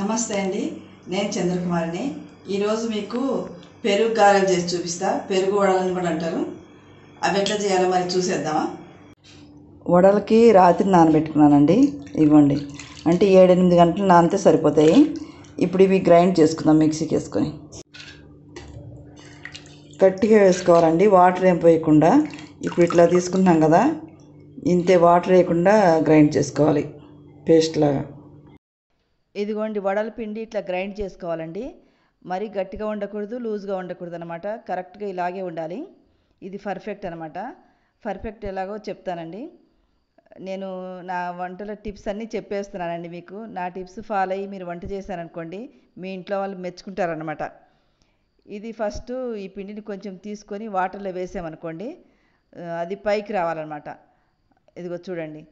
నమస్తే అండి నేను చంద్రకుమారిని ఈరోజు మీకు పెరుగు గారెలు చేసి చూపిస్తా పెరుగు వడలని కూడా అంటారు అవి ఎట్లా చేయాలో మరి చూసేద్దామా వడలకి రాత్రి నానబెట్టుకున్నానండి ఇవ్వండి అంటే ఏడెనిమిది గంటలు నానితే సరిపోతాయి ఇప్పుడు ఇవి గ్రైండ్ చేసుకుందాం మిక్సీకి వేసుకొని గట్టిగా వేసుకోవాలండి వాటర్ ఏం పోయకుండా ఇప్పుడు ఇట్లా తీసుకున్నాం కదా ఇంతే వాటర్ వేయకుండా గ్రైండ్ చేసుకోవాలి పేస్ట్ లాగా ఇదిగోండి వడల పిండి ఇట్లా గ్రైండ్ చేసుకోవాలండి మరి గట్టిగా ఉండకూడదు లూజ్గా ఉండకూడదు అనమాట కరెక్ట్గా ఇలాగే ఉండాలి ఇది పర్ఫెక్ట్ అనమాట పర్ఫెక్ట్ ఎలాగో చెప్తానండి నేను నా వంటల టిప్స్ అన్నీ చెప్పేస్తున్నానండి మీకు నా టిప్స్ ఫాలో అయ్యి మీరు వంట చేశారనుకోండి మీ ఇంట్లో వాళ్ళు మెచ్చుకుంటారనమాట ఇది ఫస్ట్ ఈ పిండిని కొంచెం తీసుకొని వాటర్లో వేసామనుకోండి అది పైకి రావాలన్నమాట ఇదిగో చూడండి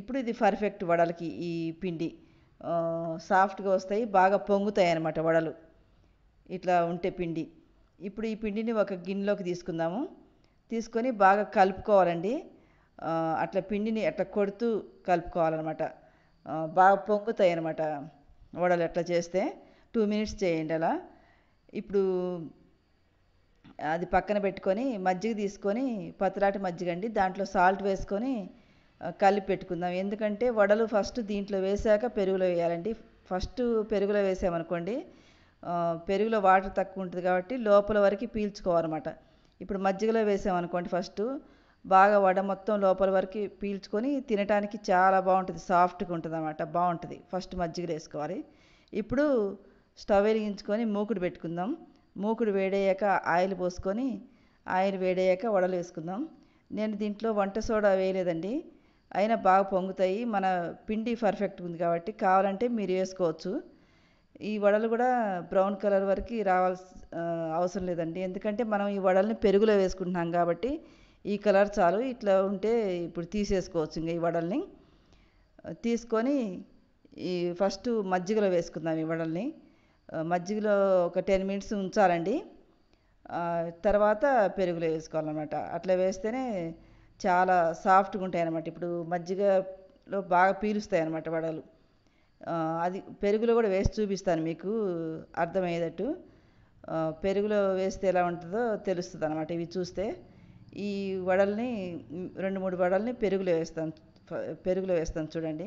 ఇప్పుడు ఇది పర్ఫెక్ట్ వడలకి ఈ పిండి సాఫ్ట్గా వస్తాయి బాగా పొంగుతాయి అనమాట వడలు ఇట్లా ఉంటే పిండి ఇప్పుడు ఈ పిండిని ఒక గిన్నెలోకి తీసుకుందాము తీసుకొని బాగా కలుపుకోవాలండి అట్లా పిండిని అట్లా కొడుతూ కలుపుకోవాలన్నమాట బాగా పొంగుతాయి అనమాట వడలు ఎట్లా చేస్తే టూ మినిట్స్ చేయండి అలా ఇప్పుడు అది పక్కన పెట్టుకొని మజ్జిగ తీసుకొని పత్రాటి మజ్జిగ అండి దాంట్లో సాల్ట్ వేసుకొని కలిపి పెట్టుకుందాం ఎందుకంటే వడలు ఫస్ట్ దీంట్లో వేసాక పెరుగులో వేయాలండి ఫస్ట్ పెరుగులో వేసామనుకోండి పెరుగులో వాటర్ తక్కువ ఉంటుంది కాబట్టి లోపల వరకు పీల్చుకోవాలన్నమాట ఇప్పుడు మజ్జిగలో వేసామనుకోండి ఫస్ట్ బాగా వడ మొత్తం లోపల వరకు పీల్చుకొని తినడానికి చాలా బాగుంటుంది సాఫ్ట్గా ఉంటుంది అనమాట బాగుంటుంది ఫస్ట్ మజ్జిగ వేసుకోవాలి ఇప్పుడు స్టవ్ వెలిగించుకొని మూకుడు పెట్టుకుందాం మూకుడు వేడయ్యాక ఆయిల్ పోసుకొని ఆయిల్ వేడయ్యాక వడలు వేసుకుందాం నేను దీంట్లో వంట సోడా వేయలేదండి అయినా బాగా పొంగుతాయి మన పిండి పర్ఫెక్ట్ ఉంది కాబట్టి కావాలంటే మీరు వేసుకోవచ్చు ఈ వడలు కూడా బ్రౌన్ కలర్ వరకు రావాల్సి అవసరం లేదండి ఎందుకంటే మనం ఈ వడల్ని పెరుగులో వేసుకుంటున్నాం కాబట్టి ఈ కలర్ చాలు ఇట్లా ఉంటే ఇప్పుడు తీసేసుకోవచ్చు ఇంకా ఈ వడల్ని తీసుకొని ఈ ఫస్ట్ మజ్జిగలో వేసుకుందాం ఈ వడల్ని మజ్జిగలో ఒక టెన్ మినిట్స్ ఉంచాలండి తర్వాత పెరుగులో వేసుకోవాలన్నమాట అట్లా వేస్తేనే చాలా సాఫ్ట్గా ఉంటాయి అనమాట ఇప్పుడు మజ్జిగలో బాగా పీలుస్తాయి అనమాట వడలు అది పెరుగులో కూడా వేసి చూపిస్తాను మీకు అర్థమయ్యేటట్టు పెరుగులో వేస్తే ఎలా ఉంటుందో తెలుస్తుంది అనమాట ఇవి చూస్తే ఈ వడల్ని రెండు మూడు వడల్ని పెరుగులో వేస్తాను పెరుగులో వేస్తాను చూడండి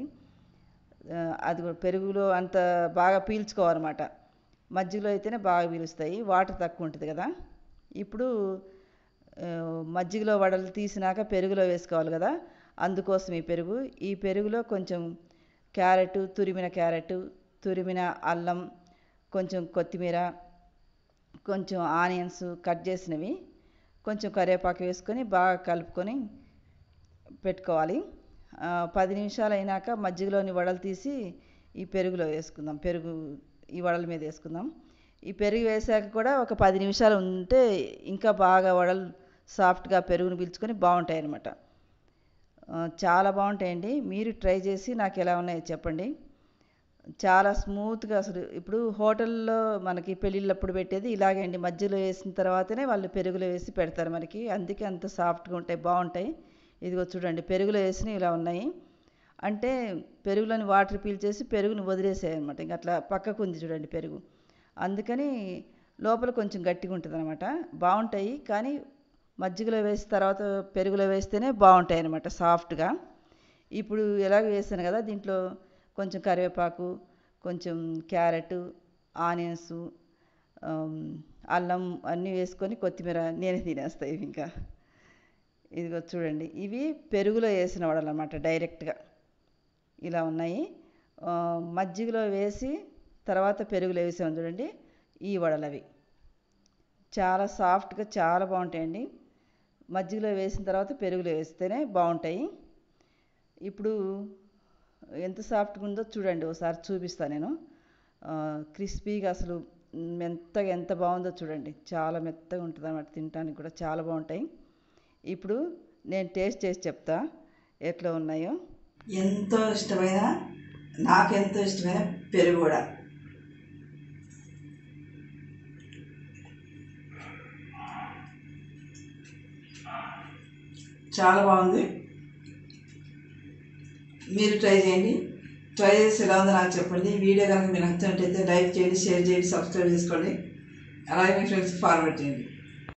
అది పెరుగులో అంత బాగా పీల్చుకోవాలన్నమాట మజ్జిగలో అయితేనే బాగా పీలుస్తాయి వాటర్ తక్కువ ఉంటుంది కదా ఇప్పుడు మజ్జిగలో వడలు తీసినాక పెరుగులో వేసుకోవాలి కదా అందుకోసం ఈ పెరుగు ఈ పెరుగులో కొంచెం క్యారెట్ తురిమిన క్యారెట్ తురిమిన అల్లం కొంచెం కొత్తిమీర కొంచెం ఆనియన్స్ కట్ చేసినవి కొంచెం కరివేపాకు వేసుకొని బాగా కలుపుకొని పెట్టుకోవాలి పది నిమిషాలు అయినాక మజ్జిగలోని వడలు తీసి ఈ పెరుగులో వేసుకుందాం పెరుగు ఈ వడల మీద వేసుకుందాం ఈ పెరుగు వేసాక కూడా ఒక పది నిమిషాలు ఉంటే ఇంకా బాగా వడలు సాఫ్ట్గా పెరుగుని పీల్చుకొని బాగుంటాయి అనమాట చాలా బాగుంటాయండి మీరు ట్రై చేసి నాకు ఎలా ఉన్నాయో చెప్పండి చాలా స్మూత్గా అసలు ఇప్పుడు హోటల్లో మనకి పెళ్ళిళ్ళప్పుడు పెట్టేది ఇలాగే అండి మధ్యలో వేసిన తర్వాతనే వాళ్ళు పెరుగులో వేసి పెడతారు మనకి అందుకే అంత సాఫ్ట్గా ఉంటాయి బాగుంటాయి ఇదిగో చూడండి పెరుగులో వేసిన ఇలా ఉన్నాయి అంటే పెరుగులోని వాటర్ పీల్చేసి పెరుగుని వదిలేసాయి అనమాట ఇంకా అట్లా పక్కకు ఉంది చూడండి పెరుగు అందుకని లోపల కొంచెం గట్టిగా ఉంటుంది అనమాట బాగుంటాయి కానీ మజ్జిగలో వేసిన తర్వాత పెరుగులో వేస్తేనే బాగుంటాయి అన్నమాట సాఫ్ట్గా ఇప్పుడు ఎలాగ వేసాను కదా దీంట్లో కొంచెం కరివేపాకు కొంచెం క్యారెట్ ఆనియన్స్ అల్లం అన్నీ వేసుకొని కొత్తిమీర నేనే తినేస్తాయి ఇంకా ఇదిగో చూడండి ఇవి పెరుగులో వేసిన వాళ్ళు అనమాట డైరెక్ట్గా ఇలా ఉన్నాయి మజ్జిగలో వేసి తర్వాత పెరుగులో వేసాము చూడండి ఈ వడలు అవి చాలా సాఫ్ట్గా చాలా బాగుంటాయండి మజ్జిగలో వేసిన తర్వాత పెరుగులో వేస్తేనే బాగుంటాయి ఇప్పుడు ఎంత సాఫ్ట్గా ఉందో చూడండి ఒకసారి చూపిస్తాను నేను క్రిస్పీగా అసలు మెత్తగా ఎంత బాగుందో చూడండి చాలా మెత్తగా ఉంటుంది అన్నమాట తినడానికి కూడా చాలా బాగుంటాయి ఇప్పుడు నేను టేస్ట్ చేసి చెప్తా ఎట్లా ఉన్నాయో ఎంతో ఇష్టమైన నాకు ఎంతో ఇష్టమైన పెరుగు కూడా చాలా బాగుంది మీరు ట్రై చేయండి ట్రై చేసి ఎలా ఉందో నాకు చెప్పండి వీడియో కనుక మీరు నచ్చినట్టయితే లైక్ చేయండి షేర్ చేయండి సబ్స్క్రైబ్ చేసుకోండి అలాగే మీ ఫ్రెండ్స్ ఫార్వర్డ్ చేయండి